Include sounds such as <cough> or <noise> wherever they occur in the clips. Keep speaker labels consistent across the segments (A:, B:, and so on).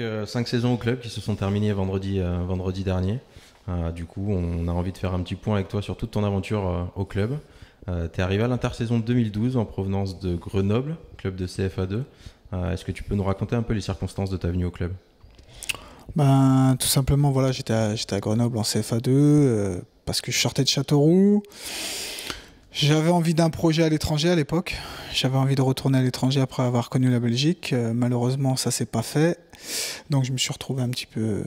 A: Euh, cinq, saisons au club qui se sont terminées vendredi, euh, vendredi dernier. Euh, du coup, on a envie de faire un petit point avec toi sur toute ton aventure au club. tu es arrivé à l'intersaison 2012 en provenance de Grenoble, club de CFA2. Est-ce que tu peux nous raconter un peu les circonstances de ta venue au club
B: ben, Tout simplement, voilà, j'étais à, Grenoble en CFA2 parce que je sortais de Châteauroux. J'avais envie d'un projet à l'étranger à l'époque. J'avais envie de retourner à l'étranger après avoir connu la Belgique. Euh, malheureusement, ça s'est pas fait. Donc je me suis retrouvé un petit peu euh,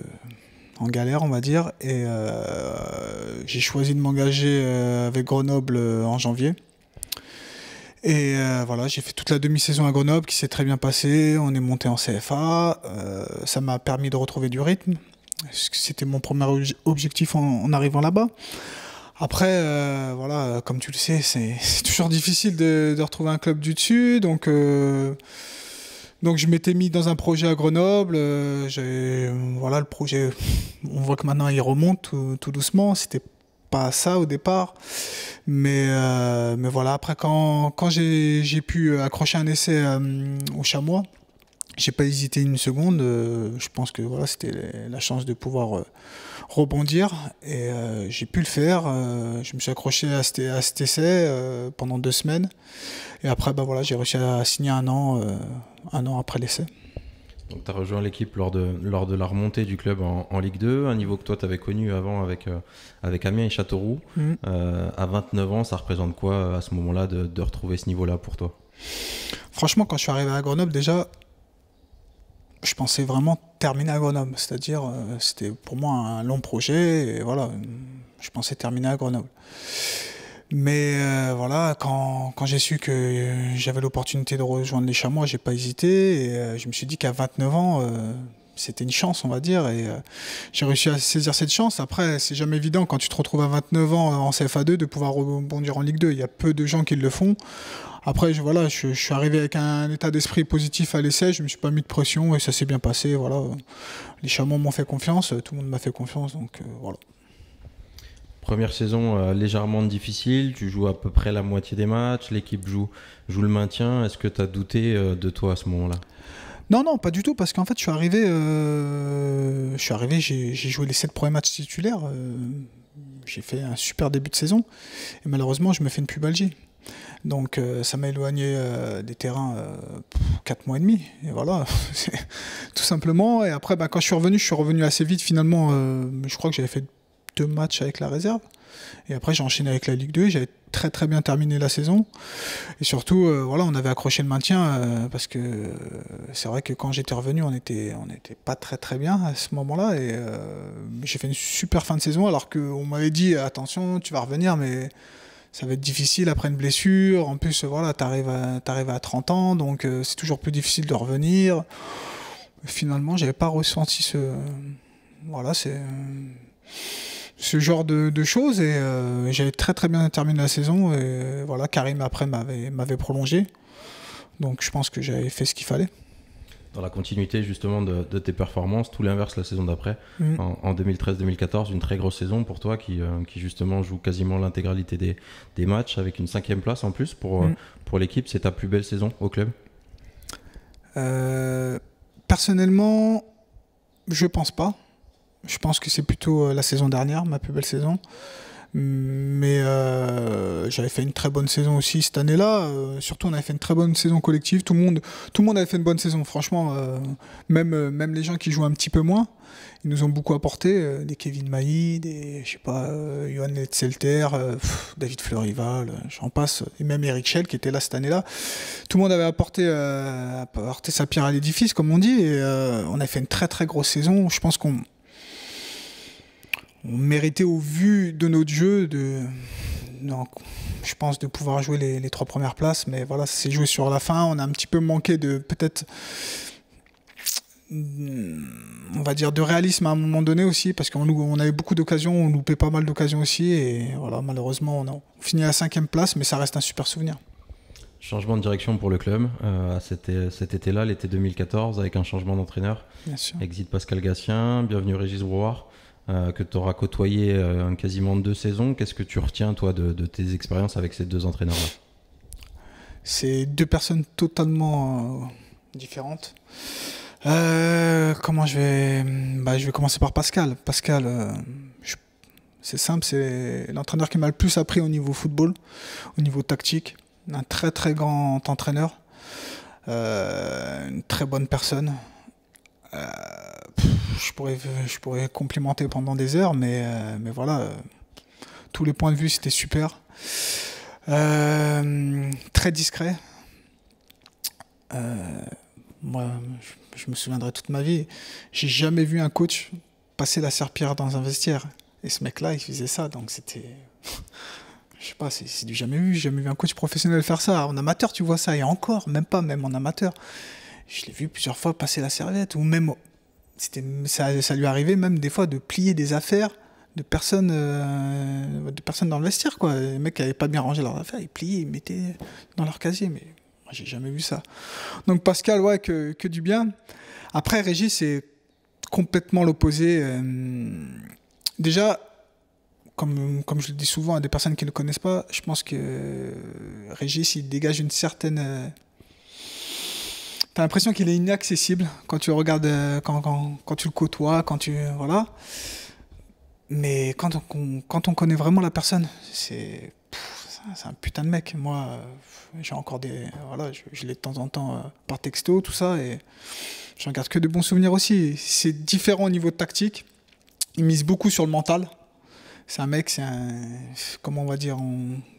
B: en galère, on va dire. Et euh, j'ai choisi de m'engager avec Grenoble en janvier. Et voilà, j'ai fait toute la demi-saison à Grenoble qui s'est très bien passée. On est monté en CFA. ça m'a permis de retrouver du rythme. C'était mon premier objectif en arrivant là-bas. Après, euh, voilà, comme tu le sais, c'est <laughs> toujours difficile de, retrouver un club du dessus. Donc, euh, donc je m'étais mis dans un projet à Grenoble. Euh, voilà, le projet, on voit que maintenant il remonte tout, doucement. C'était pas ça au départ. Mais, mais voilà, après, quand, quand j'ai pu accrocher un essai au chamois, j'ai pas hésité une seconde. Euh, je pense que voilà, c'était la chance de pouvoir euh, rebondir et euh, j'ai pu le faire. je me suis accroché à, cet, à cet essai pendant deux semaines et après, bah, voilà, j'ai réussi à signer un an, un an après l'essai.
A: Donc, tu as rejoint l'équipe lors de, lors de la remontée du club en, Ligue 2, un niveau que toi tu avais connu avant avec, avec Amiens et Châteauroux. Mmh. à 29 ans, ça représente quoi à ce moment-là de, de retrouver ce niveau-là pour toi Franchement, quand je suis arrivé à Grenoble, déjà,
B: je pensais vraiment terminer à Grenoble. C'est-à-dire, euh, c'était pour moi un long projet. Et voilà, je pensais terminer à Grenoble. Mais euh, voilà, quand, quand j'ai su que euh, j'avais l'opportunité de rejoindre les Chamois, j'ai pas hésité. Et, je me suis dit qu'à 29 ans, c'était une chance, on va dire, et euh, j'ai réussi à saisir cette chance. Après, c'est jamais évident quand tu te retrouves à 29 ans euh, en CFA2 de pouvoir rebondir en Ligue 2. Il y a peu de gens qui le font. Après, je, voilà, je, suis arrivé avec un état d'esprit positif à l'essai, je me suis pas mis de pression et ça s'est bien passé. Voilà, les Chamons m'ont fait confiance, euh, tout le monde m'a fait confiance, donc voilà.
A: Première saison légèrement difficile, tu joues à peu près la moitié des matchs, l'équipe joue, joue le maintien. Est-ce que tu as douté de toi à ce moment-là non, non,
B: pas du tout, parce qu'en fait, je suis arrivé, euh, je suis arrivé, j'ai joué les 7 premiers matchs titulaires, euh, j'ai fait un super début de saison, et malheureusement, je me fais une pubalgie. Donc euh, ça m'a éloigné des terrains euh, 4 mois et demi. Et voilà, <laughs> tout simplement. Et après, bah, quand je suis revenu, je suis revenu assez vite finalement. je crois que j'avais fait deux matchs avec la réserve. Et après, j'ai enchaîné avec la Ligue 2. J'avais très très bien terminé la saison. Et surtout, euh, voilà, on avait accroché le maintien euh, parce que euh, c'est vrai que quand j'étais revenu, on était on était pas très très bien à ce moment-là. Et j'ai fait une super fin de saison alors qu'on m'avait dit attention, tu vas revenir, mais ça va être difficile après une blessure. En plus, voilà, tu arrives à, à 30 ans, donc c'est toujours plus difficile de revenir. Finalement, j'avais pas ressenti ce. Voilà, c'est ce genre de, choses. Et euh, j'avais très très bien terminé la saison. Et euh, voilà, Karim après m'avait prolongé. Donc je pense que j'avais fait ce qu'il fallait.
A: Dans la continuité justement de, tes performances, tout l'inverse la saison d'après, mm. en, 2013-2014, une très grosse saison pour toi qui, euh, qui justement joue quasiment l'intégralité des, des, matchs avec une cinquième place en plus pour, mm. pour l'équipe. C'est ta plus belle saison au club
B: Personnellement, je pense pas. Je pense que c'est plutôt euh, la saison dernière, ma plus belle saison. Mais euh, j'avais fait une très bonne saison aussi cette année-là. Euh, surtout, on avait fait une très bonne saison collective. Tout le monde, tout le monde avait fait une bonne saison. Franchement, même, même les gens qui jouent un petit peu moins, ils nous ont beaucoup apporté. des Kevin Mailly, des je sais pas, Johan Letzelter, David Fleurival, j'en passe. Et même Eric Schell qui était là cette année-là. Tout le monde avait apporté, apporté sa pierre à l'édifice, comme on dit. Et on a fait une très très grosse saison. Je pense qu'on on méritait au vu de notre jeu de je pense de pouvoir jouer les, trois premières places, mais voilà, c'est joué sur la fin. On a un petit peu manqué de peut-être on va dire de réalisme à un moment donné aussi parce qu'on on avait beaucoup d'occasions on loupait pas mal d'occasions aussi et voilà malheureusement on, a, finit à la cinquième place mais ça reste un super souvenir
A: Changement de direction pour le club euh, cet, cet été-là, l'été 2014, avec un changement d'entraîneur. Exit Pascal Gatien, bienvenue Régis Brouard. Euh, que tu auras côtoyé euh, quasiment deux saisons. Qu'est-ce que tu retiens, toi, de, tes expériences avec ces deux entraîneurs-là
B: C'est deux personnes totalement euh, différentes. comment je vais bah, Je vais commencer par Pascal. Pascal, c'est simple, c'est l'entraîneur qui m'a le plus appris au niveau football, au niveau tactique. Un très très grand entraîneur, une très bonne personne, je pourrais, je pourrais complimenter pendant des heures, mais, euh, mais voilà, euh, tous les points de vue, c'était super. Euh, très discret. moi, je, me souviendrai toute ma vie. J'ai jamais vu un coach passer la serpillère dans un vestiaire. Et ce mec-là, il faisait ça, donc c'était. <laughs> je sais pas, c'est du jamais vu. J'ai jamais vu un coach professionnel faire ça. En amateur, tu vois ça, et encore, même pas, même en amateur. Je l'ai vu plusieurs fois passer la serviette, ou même ça, ça lui arrivait même des fois de plier des affaires de personnes, euh, personnes dans le vestiaire. Quoi. Les mecs qui n'avaient pas bien rangé leurs affaires, ils pliaient, ils mettaient dans leur casier. Mais moi, j'ai jamais vu ça. Donc Pascal, ouais, que, que du bien. Après, Régis, c'est complètement l'opposé. Euh, déjà, comme, comme je le dis souvent à des personnes qui ne le connaissent pas, je pense que euh, Régis, il dégage une certaine T'as l'impression qu'il est inaccessible quand tu regardes, euh, quand, tu le côtoies, quand tu. Voilà. Mais quand on, quand on connaît vraiment la personne, c'est. C'est un putain de mec. Moi, euh, j'ai encore des. Voilà, je, l'ai de temps en temps euh, par texto, tout ça, et j'en garde que de bons souvenirs aussi. C'est différent au niveau de tactique. Il mise beaucoup sur le mental. C'est un mec, c'est un. Comment on va dire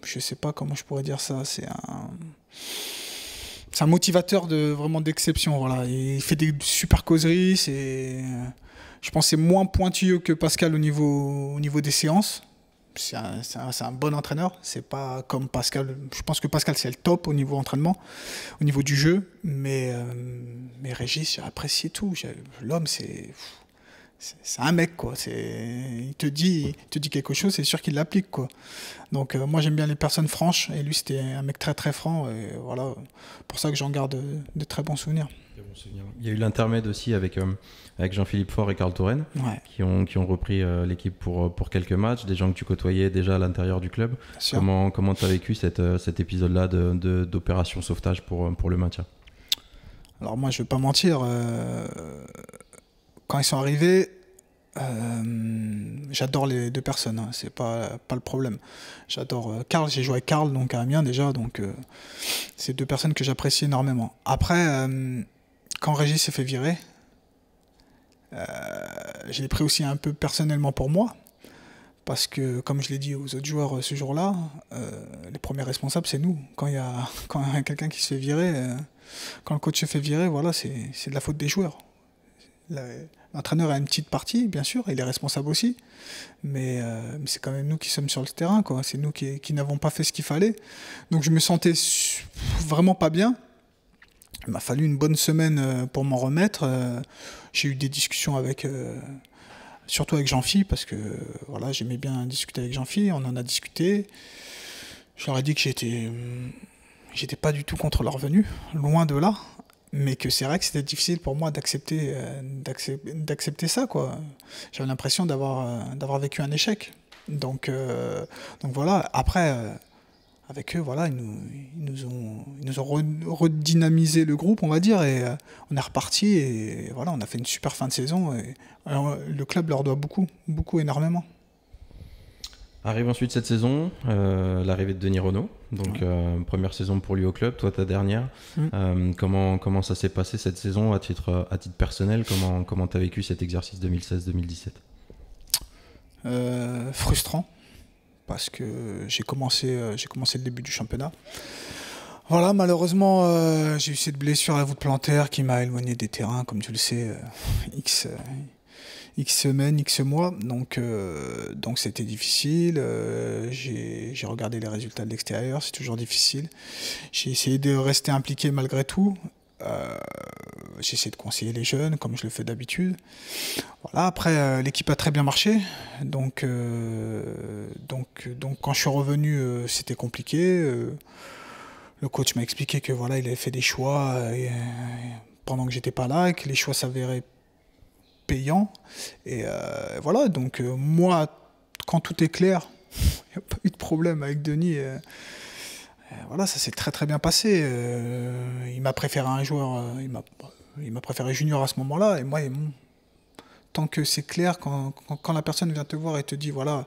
B: Je sais pas comment je pourrais dire ça. C'est un c'est un motivateur de vraiment d'exception. Voilà, il fait des super causeries. C'est, je pense, c'est moins pointilleux que Pascal au niveau au niveau des séances. C'est un, bon entraîneur. C'est pas comme Pascal. Je pense que Pascal c'est le top au niveau entraînement, au niveau du jeu. Mais euh, mais Régis, j'ai apprécié tout. L'homme, c'est c'est un mec quoi il te dit dit quelque chose c'est sûr qu'il l'applique quoi donc euh, moi j'aime bien les personnes franches et lui c'était un mec très très franc et voilà pour ça que j'en garde de, très bons souvenirs
A: il y a eu l'intermède aussi avec, euh, avec Jean-Philippe Faure et Carl Touraine qui, ont, qui ont repris euh, l'équipe pour, pour quelques matchs, des gens que tu côtoyais déjà à l'intérieur du club. Comment tu as vécu cette, cet épisode-là d'opération de, d'opération sauvetage pour, pour le maintien
B: Alors moi je vais pas mentir, quand ils sont arrivés, euh, j'adore les deux personnes, hein, c'est pas, pas le problème. J'adore Carl, euh, Karl, j'ai joué avec Karl donc à Amiens déjà, donc euh, c'est deux personnes que j'apprécie énormément. Après, quand Régis s'est fait virer, je l'ai pris aussi un peu personnellement pour moi, parce que comme je l'ai dit aux autres joueurs ce jour-là, les premiers responsables c'est nous. Quand il y a, <laughs> quand quelqu'un qui se fait virer, quand le coach se fait virer, voilà, c'est de la faute des joueurs. L'entraîneur a une petite partie, bien sûr, il est responsable aussi, mais, euh, c'est quand même nous qui sommes sur le terrain, C'est nous qui, n'avons pas fait ce qu'il fallait. Donc je me sentais vraiment pas bien. Il m'a fallu une bonne semaine euh, pour m'en remettre. Euh, j'ai eu des discussions avec, surtout avec jean philippe parce que voilà, j'aimais bien discuter avec jean philippe On en a discuté. Je leur ai dit que j'étais, j'étais pas du tout contre leur venue, loin de là mais que c'est vrai que c'était difficile pour moi d'accepter euh, d'accepter ça quoi j'avais l'impression d'avoir euh, d'avoir vécu un échec donc euh, donc voilà après avec eux voilà ils nous, ils nous ont ils nous ont redynamisé le groupe on va dire et on est reparti et, voilà on a fait une super fin de saison et le club leur doit beaucoup beaucoup énormément
A: arrive ensuite cette saison l'arrivée de Denis Renault donc, euh, première saison pour lui au club, toi ta dernière. Mm. Euh, comment, comment ça s'est passé cette saison à titre, à titre personnel Comment tu as vécu cet exercice 2016-2017
B: euh, Frustrant, parce que j'ai commencé, j'ai commencé le début du championnat. Voilà, malheureusement, j'ai eu cette blessure à la voûte plantaire qui m'a éloigné des terrains, comme tu le sais, X, X semaines, X mois. Donc euh, donc c'était difficile. Euh, j'ai regardé les résultats de l'extérieur, c'est toujours difficile. J'ai essayé de rester impliqué malgré tout. Euh, j'ai essayé de conseiller les jeunes comme je le fais d'habitude. Voilà, après l'équipe a très bien marché. Donc donc donc quand je suis revenu, c'était compliqué. le coach m'a expliqué que voilà, il avait fait des choix pendant que j'étais pas là et que les choix s'avéraient payant. Euh, et voilà, donc euh, moi, quand tout est clair, il <laughs> n'y a pas eu de problème avec Denis. voilà, ça s'est très très bien passé. Euh, il m'a préféré un joueur, il m'a il m'a préféré junior à ce moment-là, et moi, et tant que c'est clair, quand, quand, la personne vient te voir et te dit, voilà,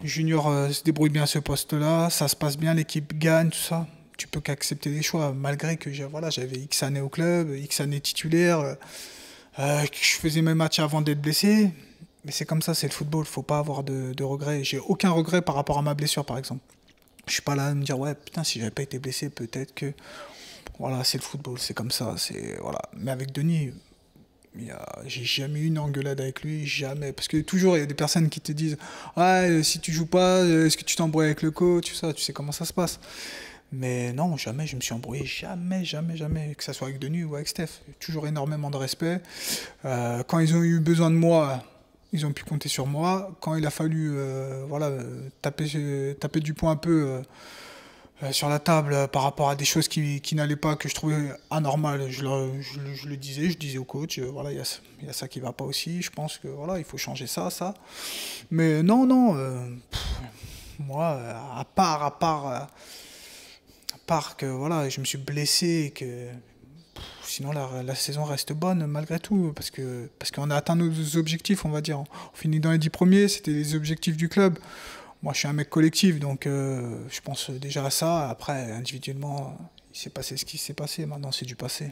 B: junior se débrouille bien ce poste-là, ça se passe bien, l'équipe gagne, tout ça, tu peux qu'accepter les choix, malgré que voilà, j'avais X années au club, X années titulaire. Euh, je faisais mes matchs avant d'être blessé. Mais c'est comme ça, c'est le football. Faut pas avoir de, de regrets. J'ai aucun regret par rapport à ma blessure, par exemple. Je suis pas là à me dire ouais putain si j'avais pas été blessé peut-être que voilà c'est le football c'est comme ça c'est voilà mais avec Denis j'ai jamais eu une engueulade avec lui, jamais. Parce que toujours, il y a des personnes qui te disent Ouais, euh, si tu joues pas, euh, est-ce que tu t'embrouilles avec le coach Tout ça, tu sais comment ça se passe. Mais non, jamais je me suis embrouillé, jamais, jamais, jamais, que ce soit avec Denis ou avec Steph. Toujours énormément de respect. Euh, quand ils ont eu besoin de moi, ils ont pu compter sur moi. Quand il a fallu euh, voilà, taper, taper du poing un peu euh, sur la table par rapport à des choses qui, qui n'allaient pas, que je trouvais anormales, je le, disais, je disais au coach, voilà, il y, a, ça qui va pas aussi, je pense que voilà, il faut changer ça, ça. Mais non, non, moi, à part, à part part que voilà, je me suis blessé que sinon la, saison reste bonne malgré tout parce que parce qu'on a atteint nos objectifs, on va dire. On, finit dans les dix premiers, c'était les objectifs du club. Moi, je suis un mec collectif, donc euh, je pense déjà à ça. Après, individuellement, il s'est passé ce qui s'est passé. Maintenant, c'est du passé.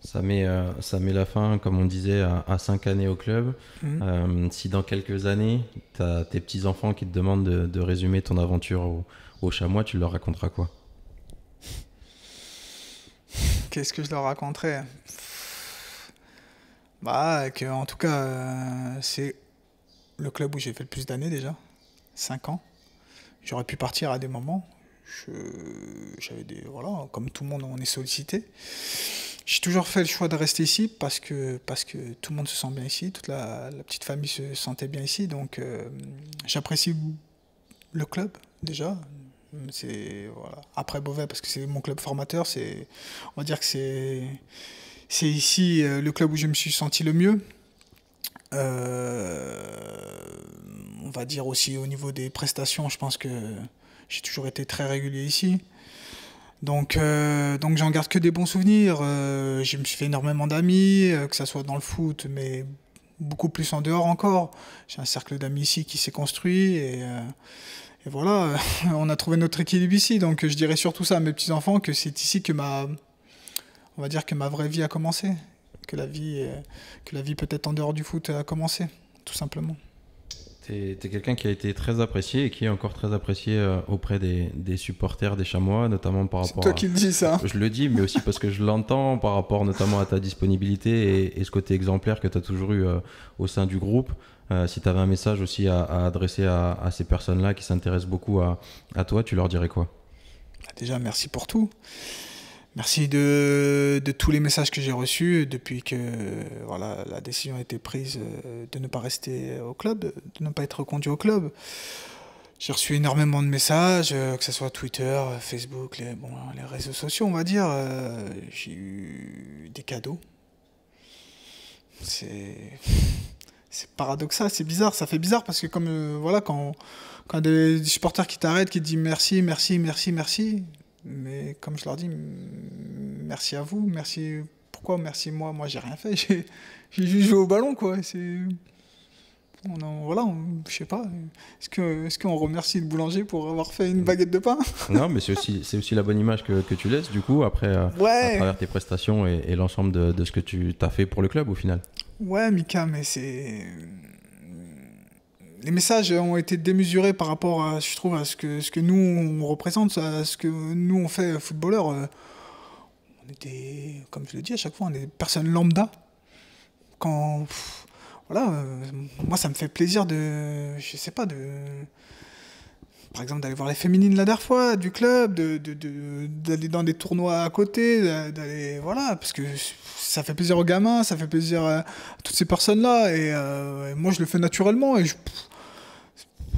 A: Ça met, euh, ça met la fin, comme on disait, à, cinq années au club. Mhm. Euh, si dans quelques années, tu as tes petits-enfants qui te demandent de, résumer ton aventure au, chamois, tu leur raconteras quoi
B: Qu'est-ce que je leur raconterais Bah, en tout cas, euh, c'est le club où j'ai fait le plus d'années déjà, 5 ans. J'aurais pu partir à des moments. J'avais des. Voilà, comme tout le monde, on est sollicité. J'ai toujours fait le choix de rester ici parce que, parce que tout le monde se sent bien ici, toute la, petite famille se sentait bien ici. Donc, euh, j'apprécie le club déjà, c'est Après Beauvais parce que c'est mon club formateur, c'est on va dire que c'est c'est ici euh, le club où je me suis senti le mieux. Euh, on va dire aussi au niveau des prestations, je pense que j'ai toujours été très régulier ici. Donc, euh, donc j'en garde que des bons souvenirs. je me suis fait énormément d'amis, que ce soit dans le foot, mais beaucoup plus en dehors encore. J'ai un cercle d'amis ici qui s'est construit et et voilà, euh, <laughs> on a trouvé notre équilibre ici. Donc je dirais surtout ça à mes petits-enfants que c'est ici que ma, on va dire que ma vraie vie a commencé, que la vie, euh, que la vie peut-être en dehors du foot a commencé, tout simplement.
A: Tu es, quelqu'un qui a été très apprécié et qui est encore très apprécié euh, auprès des, supporters des Chamois, notamment par rapport. C'est toi qui le dis ça. Hein. Je le dis, mais aussi parce que je l'entends par rapport notamment à ta disponibilité et, et ce côté exemplaire que tu as toujours eu au sein du groupe. Euh, si tu avais un message aussi à, adresser à, ces personnes-là qui s'intéressent beaucoup à, toi, tu leur dirais quoi
B: bah, Déjà, merci pour tout. Merci de, tous les messages que j'ai reçus depuis que voilà, la décision a été prise euh, de ne pas rester au club, de ne pas être conduit au club. J'ai reçu énormément de messages, euh, que ce soit Twitter, Facebook, les, hein, les réseaux sociaux, on va dire. J'ai eu des cadeaux. C'est c'est paradoxal, c'est bizarre. Ça fait bizarre parce que, comme euh, voilà, quand, quand des, supporters qui t'arrêtent, qui te disent merci, merci, merci, merci, mais comme je leur dis, mm, merci à vous, merci. Pourquoi merci moi Moi, j'ai rien fait, <laughs> j'ai juste joué au ballon, quoi. C'est. On voilà, je sais pas. Est-ce qu'on remercie le boulanger pour avoir fait une baguette de pain <laughs>
A: Non, mais c'est aussi, aussi, la bonne image que, tu laisses, du coup, après, euh, à travers tes prestations et, l'ensemble de, de, ce que tu as fait pour le club, au final.
B: Ouais, Mika, mais c'est. Les messages ont été démesurés par rapport à, je trouve, à ce que, ce que nous on représente, à ce que nous on fait footballeur. On était, comme je le dis à chaque fois, on est des personnes lambda. Quand. voilà, euh, moi ça me fait plaisir de. Je sais pas, de par exemple, d'aller voir les féminines la dernière fois, du club, d'aller dans des tournois à côté, d'aller. Voilà, parce que ça fait plaisir aux gamins, ça fait plaisir à toutes ces personnes-là, euh, et, moi je le fais naturellement, et je.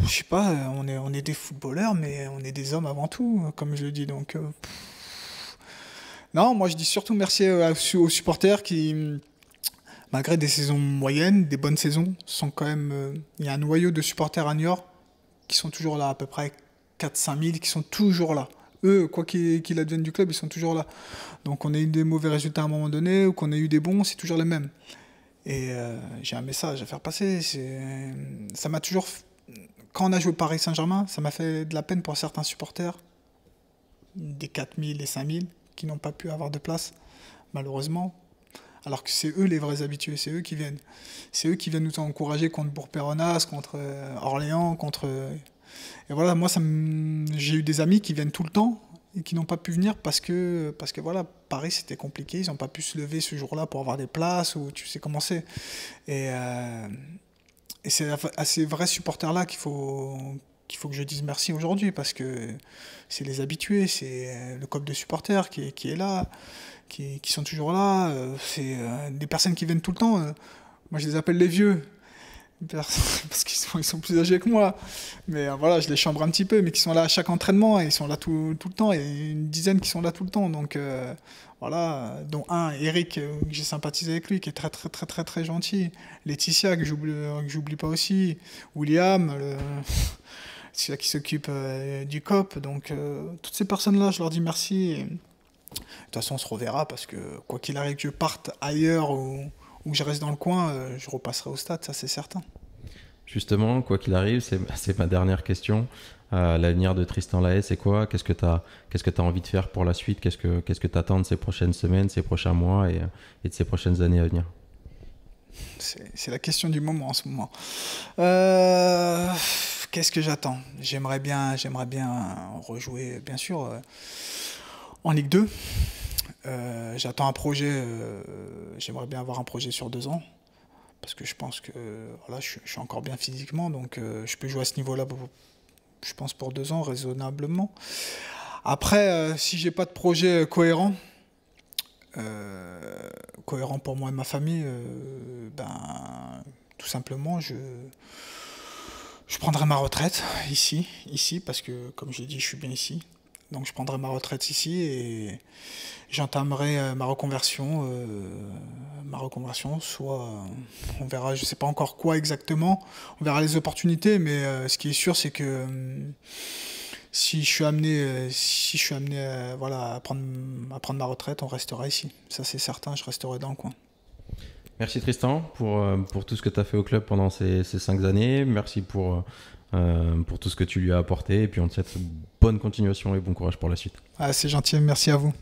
B: Je sais pas, on est, on est des footballeurs, mais on est des hommes avant tout, comme je le dis, donc. Euh, non, moi je dis surtout merci euh, aux supporters qui, malgré des saisons moyennes, des bonnes saisons, sont quand même. Il y a un noyau de supporters à New York qui sont toujours là, à peu près 4-5 000 qui sont toujours là. Eux, quoi qu'ils adviennent advienne du club, ils sont toujours là. Donc on a eu des mauvais résultats à un moment donné ou qu'on ait eu des bons, c'est toujours le même. Et euh, j'ai un message à faire passer. Ça m'a toujours. Quand on a joué au Paris Saint-Germain, ça m'a fait de la peine pour certains supporters, des 4000 et 5000, qui n'ont pas pu avoir de place, malheureusement, alors que c'est eux les vrais habitués, c'est eux qui viennent. C'est eux qui viennent nous encourager contre Bourg-Péronas, contre euh, Orléans, contre... Euh, et voilà, moi, ça j'ai eu des amis qui viennent tout le temps et qui n'ont pas pu venir parce que, parce que voilà, Paris, c'était compliqué, ils n'ont pas pu se lever ce jour-là pour avoir des places, ou tu sais comment c'est. Et, euh, et c'est à ces vrais supporters-là qu'il faut qu'il faut que je dise merci aujourd'hui parce que c'est les habitués, c'est euh, le club de supporters qui, qui est là, qui, qui, sont toujours là, euh, c'est euh, des personnes qui viennent tout le temps. Moi, je les appelle les vieux <laughs> parce qu'ils sont, ils sont plus âgés que moi. Mais voilà, je les chambre un petit peu, mais qui sont là à chaque entraînement et ils sont là tout, tout le temps. Et une dizaine qui sont là tout le temps. Donc voilà, dont un, Eric, que j'ai sympathisé avec lui, qui est très très très très très gentil. Laetitia, que j'oublie pas aussi. William, le là qui s'occupe euh, du COP. Donc, euh, toutes ces personnes-là, je leur dis merci. De toute façon, on se reverra parce que, quoi qu'il arrive, que je parte ailleurs ou, que je reste dans le coin, euh, je repasserai au stade, ça c'est certain.
A: Justement, quoi qu'il arrive, c'est ma dernière question. L'avenir de Tristan Lahaye, c'est quoi Qu'est-ce que tu as, que as, envie de faire pour la suite Qu'est-ce que tu attends de ces prochaines semaines, ces prochains mois et, et de ces prochaines années à venir
B: C'est la question du moment en ce moment. Euh qu'est-ce que j'attends J'aimerais bien, j'aimerais bien rejouer, bien sûr, euh, en Ligue 2. Euh, j'attends un projet, euh, j'aimerais bien avoir un projet sur deux ans, parce que je pense que voilà, je, suis encore bien physiquement, donc je peux jouer à ce niveau-là, je pense, pour deux ans, raisonnablement. Après, si j'ai pas de projet cohérent, cohérent pour moi et ma famille, ben, tout simplement, je je prendrai ma retraite ici, ici, parce que comme j'ai dit, je suis bien ici. Donc je prendrai ma retraite ici et j'entamerai euh, ma reconversion, euh, ma reconversion. Soit euh, on verra, je sais pas encore quoi exactement. On verra les opportunités, mais ce qui est sûr, c'est que si je suis amené, si je suis amené, voilà, à prendre, à prendre ma retraite, on restera ici. Ça c'est certain, je resterai dans le coin.
A: Merci Tristan pour, euh, pour tout ce que tu as fait au club pendant ces, cinq années. Merci pour, euh, pour tout ce que tu lui as apporté. Et puis on te souhaite bonne continuation et bon courage pour la suite.
B: Ah, C'est gentil, merci à vous.